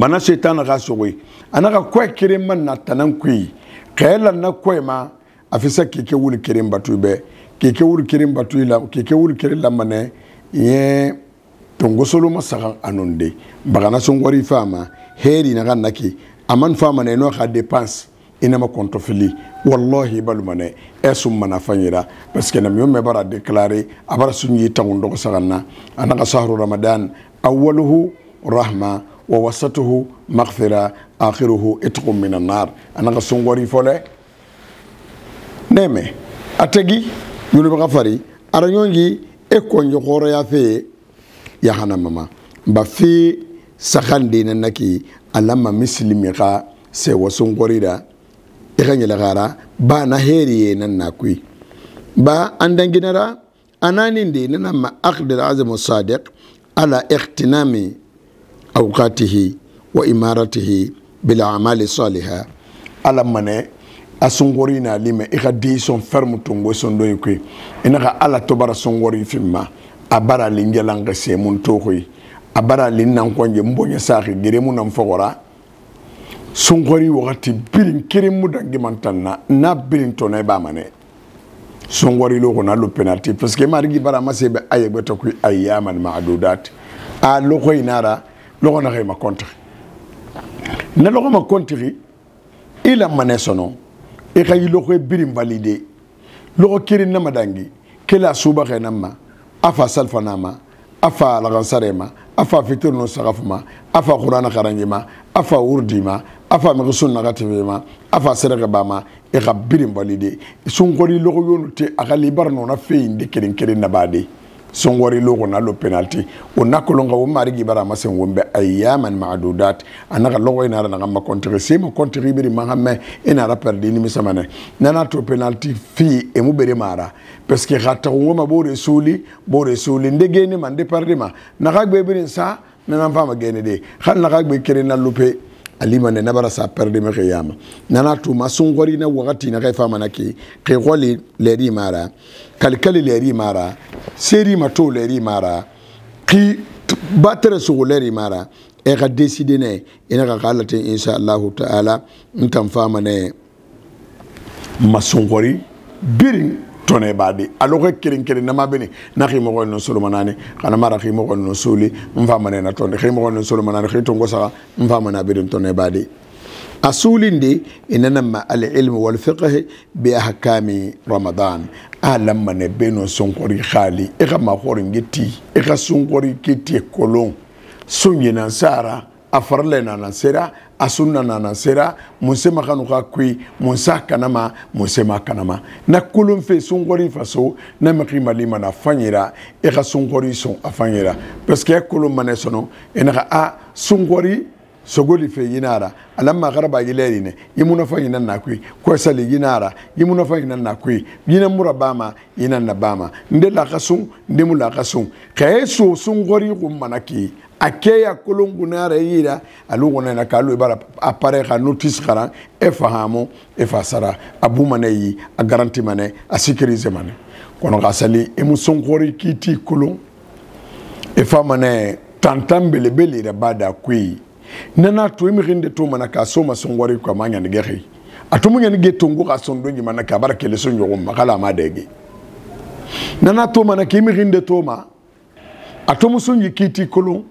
bana setan ga sogoy anaka kwa kere man na tanan kui kayela na kwa ma afisa keke wul kere batu be keke wul kere batu la keke wul kere la mane ye tongosolo masaga anonde bagana songwari fama heri na ganaki aman fama ne no ka dépense inama kontofili wallahi balumane esum mana fanyira parce que nam yomme bara déclarer abara sunyi tangundo saganna anaka sahru ramadan awwaluhu rahma wa wasatuhu maghfira akhiruhu itqum min annar anaka sungori fole neme ategi yulu ba fari aranyongi e konjo khoro ya fe ya hana mama ba fi sakhandi na naki alama muslimi ka se wasungori da ikanye gara ba na heri nan nakui ba andanginara anani ndi nana ma aqdil azmu sadiq ala ikhtinami awqatihi wa imaratihi bil amali saliha ala mane a sungori na lime i ka di sɔn fɛri mu tun goson dɔ ye i na ka ala to bara sungori fin ma a bara se mun to koyi a bara lin nan kɔnje sa ka gere mu nan fɔgɔra sungori wagati birin kirin mu dan giman na birin tɔnɔ i b'a manɛ sungori lo kɔnɔ alo penalty parce que i bara a ma se bɛ a ye a ye yaman ma logo na xema contre na logo ma contre i la mane sono i xa yi loxoe birin valide loxo kirin nama dangi ke la suba xe nan ma a fa salfa na ma a fa laxansare ma a fa fitir nu saxafu ma a fa xurana xarangi ma a fa wurdi ma a fa mexi sun naxa tefe ma a fa serexe ba ma i xa birin valide sunxori loxo yonu te a xa libara nona feyindi kirin kirin na bade songori logo na lo penalty ona kolonga wo mari gibara ma sen wombe ayyaman ma'dudat anaga logo ina e na ma contre se mo contre e biri ma hamme ina e ra perdi ni misamane nana to penalty fi e mu bere mara parce que rata ngoma bo resuli bo resuli ndege ni mande perdi ma na ga gbe biri sa nana fama gene de xal na ga gbe kere na lupe alimane nabara sa perde me qiyama nana tuma sungori na wakati na kaifa manaki qigoli leri mara kalkali leri mara seri mato leri mara qi batere sugu leri mara e ka décider ne ina e ka kalate insha Allah ta'ala ntam fama ne masungori birin tone badi aloke kirin kirin nama bini na khimo ko non solo manane kana mara khimo ko non soli mfa na tone khimo ko non solo manane khito sa mfa mane bidin tone badi asulindi inanama e alilmu walfiqhi biahkami ramadan alamane beno sonkori khali ikha e mahoringi ti ikha e sonkori kiti kolon sunyina sara a farila nana sera a sunna nana sera mun se ma ka nu ka kui mun sa kanama mun se ma kanama na kolon fe sunkɔri faso na maki mali mana fan yira i e ka sunkɔri sɔn a fan yira parce que e kolon mana e sɔnɔ i naga a sunkɔri sogoli fe yinara alamma garaba yileri ne yimuna fa yinan na kui ko sali yinara yimuna fa yinan na kui yinan murabama yinan na bama nde la kasun nde mula kasun kaye so sun gori ku manaki akeya kolongu nara yira alugo na kalu ibara apare ka notice kara e fahamu e fasara abu mane yi a garanti mane a sécuriser mane kono ka sali emu sun gori kiti kolon e fa mane tantan belebele da bada kui nana to mi rinde to mana ka so ma son wari ko ma nyani gehi atumu nyani ge to ngu ka son do nyima na ka barake le so nyogo makala ma dege nana to mana ke mi rinde to ma atumu sun yi kiti kolon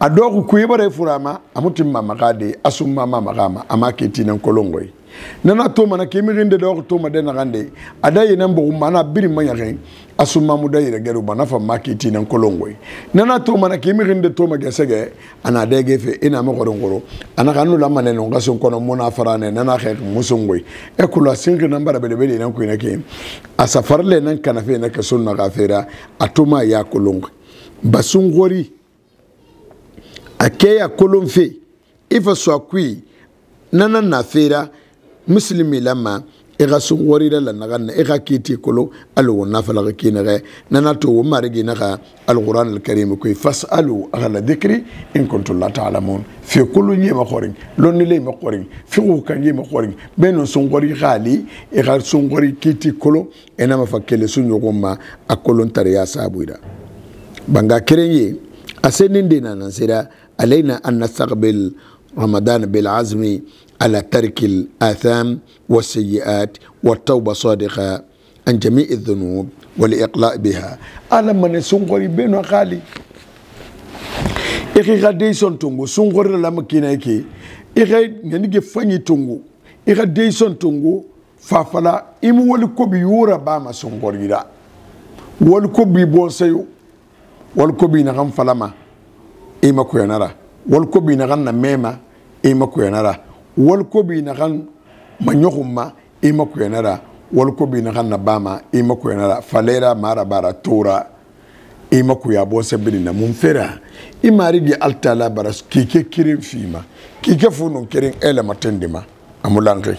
a dɔw ku kuyi bara furama amutin ma makade asumma ma makama ama kiti nan kolon goyi nana toma na kemi rinde da to ma dena gande ada yene mbugu mana biri manya gen asuma muda yere gero bana fa makiti nan kolongwe nana toma na kemi rinde toma gesege ana de gefe ina ma goron goro ana kanu la mane no ngaso kono mona farane nana khe musungwe e kula singi nan bara bele bele nan kuina ke asafarle nan kana fe na ka sunna gafera atuma ya kolongwe basungori akeya kolonfe ifa swakui nana nafera muslimi lama i e xa sug la naga na i e xa kiti kolo ali wo nafala ga kinege nana to wo marigi naxa alquran alkarim koy fasalu ahla dhikri in kuntum la taalamun fe kolo ñema xorin lonni ma xorin figu ka ñema xorin beno xaali i e ga sun gori kiti kolo enama fa kele su ñogon ma a kolon tariya sabuyda banga keren ye a senin de nanan sera alayna an nastaqbil رمضان بالعزم على ترك الآثام والسيئات والتوبة صادقة عن جميع الذنوب والإقلاع بها أنا من سنقر بين وقالي إخي غدي سنتونغو سنقر لما كينيكي إخي نيجي فني تونغو إخي دي سنتونغو فافلا إمو والكو بيورا باما سنقري دا ولكو بيبوسيو ولكو بينغم فلما إما كوينارا ولكو بينغم نميما i ma kuyanara wal kobi na kan i ma kuyanara wal kobi na kan i ma kuyanara falera mara bara tora ma kuya bose bini na mumfera i aridi alta la bara kike kirin fima kike funun kirin ele matendima amulankai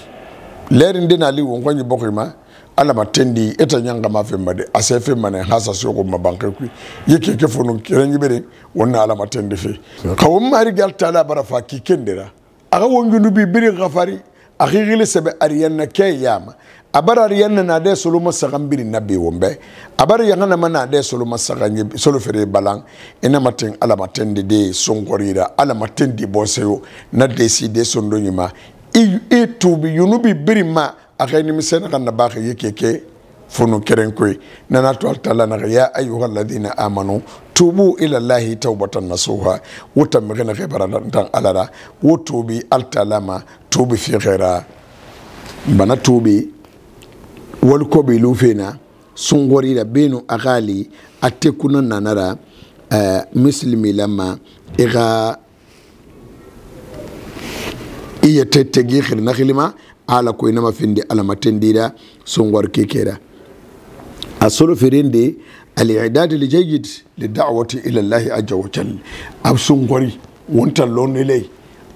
lerin dinali wongonyi bokoima ala matendi eta nyanga mafemade asefe mane hasa soko mabanke kui yeke ke fono kirengi bere wonna ala matendi fe kawum mari gal tala bara fa ki kendera aga wongundu bi biri gafari akhigile sebe ariyanna ke yama abara ariyanna na de solo masagan biri nabi wombe abara yangana mana de solo masagan solo fere balang ina maten ala matendi de songorira ala matendi boseyo na de si de sondo nyima i tubi yunubi biri a ka nimisɛnɛ ka na baa ka ye funu kerenko ye nana to na ya ayuha alladhina amanu tubu ila llahi taubatan nasuha wuta magana kai barantan alara wo tubi altala ma tubi fi khaira bana tubi wal ko lufena sun da benu akali atte kunan nanara uh, eh, muslimi lama iga iya tettegi khirna khilima ala ko ina inama findi alamatendira songwar kekera asolo firinde alidadi li da'wati ila allah llahi aja wajal a songwari wonta lonni ley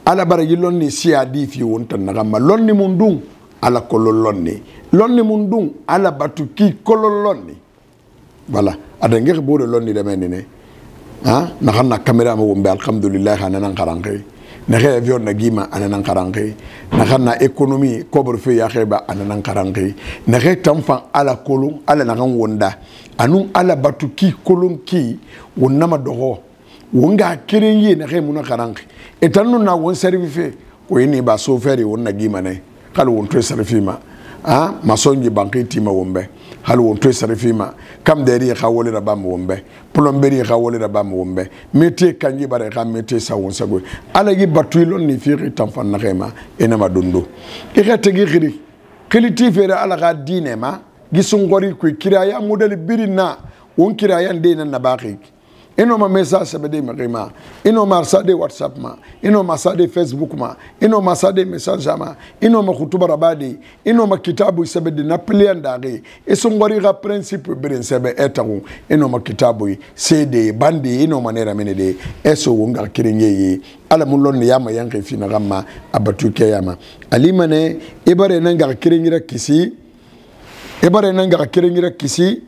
ala bara yi lonni siya fi wonta nagama lonni mun ala kolo lonni lonni mun ala batuki ki lonni wala adan ngek bodo lonni ne ha na xanna camera mo wombe alhamdulillah hanan karanke naxa ya vion na gima a nanan xaranxe naxa na économie kobre fe yaxeba a nanan xaranxe naxe tan fan ala kolon ala naxan wonda anun ala batu ki kolon ki won nama doxo won ga keren ye naxe muna xaranxe etan nu na won servi fe o ye ni ba sofɛri won na gima ne xali won toe servi ma a ah, masonji banki tima won be hali wonto e sarifi ma kam deri e ka wole da ba mo mbe plomberi e ka wole da ba mo mbe mete kanyi bare ka mete sa won sago ala gi batuilo ni fi ri tan fan na ma ena ma dondo e ka tegi khiri khiliti fere ala ka dine ma gisungori ku kiraya model birina on kiraya nde na nabaki ino ma message sɛbɛ de mɛgɛ ma ino ma sa de whatsapp ma ino ma sa de facebook ma ino ma sa de message ma ino ma kutuba raba de ino ma kitabu sɛbɛ de na piliyan da de isungwari ka principe bere sɛbɛ ɛtago ino ma kitabu se e de bande ino ma ne ramene de ɛso wo nga kirin ye ala mun lɔn ne y'a ma yan kɛ fina ka ma a batu kɛ y'a ma ali mane ibare nan ga kirin yɛrɛ kisi ibare nan ga kirin yɛrɛ kisi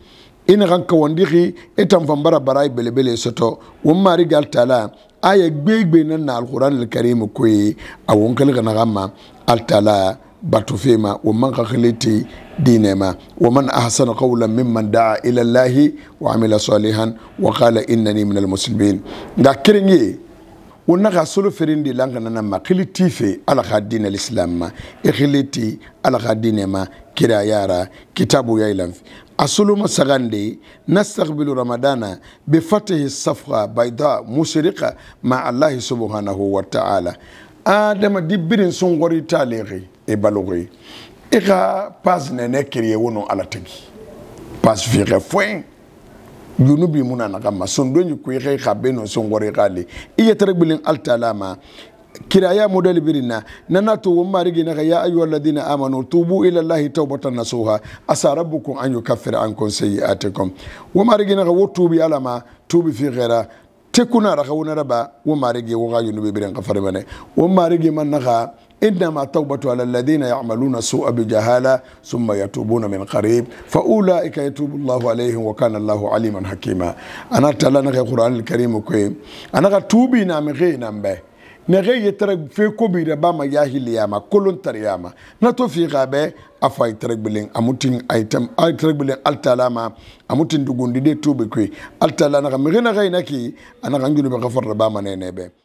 ina kan kawandiki itan bara barai belebele soto wun mari gal tala aya gbegbe na na alquran alkarim koyi a wun kalga na gamma altala batufema wun man kakaliti dinema wa man ahsana qawlan man da'a ila allahi wa amila salihan wa qala innani min almuslimin da kiringe wona ga soloferen de lankana ma xili ti fe ala xa dina lislam ma i e xili ti ala xa dine ma kira yara kitabu yailanfi a soloma sagande nastaqbilu ramadana be fatihi safha bayda musirika ma allahi subhanahu wa taala adama di birin sun gori talenxi i e baloxi i xa e pas nene kiriye wono ala tegi pas fixe foin yunubi bi mun na kama sondo yi ku yi ka be non son gore kale iya tarbilin altalama kiraya model birina nana to won marigi na ya ayyuhal ladina amanu tubu ila allahi tawbatan nasuha asa rabukum an yukaffira ankum sayi'atikum won marigi na wo tubi alama tubi fi tekuna raka wonaraba won marigi wo ga yunu bibiren ka farbane won marigi innama taubatu ala alladhina yamaluna sua bijahala thumma yatubuna min qarib faulaika yatubu llahu alayhim wa kana llahu aliman hakima ana tala nake qur'anil karim anaka tuubi naami xee nan bɛ ne xe ye tara fe kobira bama yahiliyama kolon tariyama nato fixa bɛ a fo ay tara gbelen amutin ay tara gbelen altalama amutin dugundi de tuubi koye altala naka mixe na xeyna ki anaka njunu be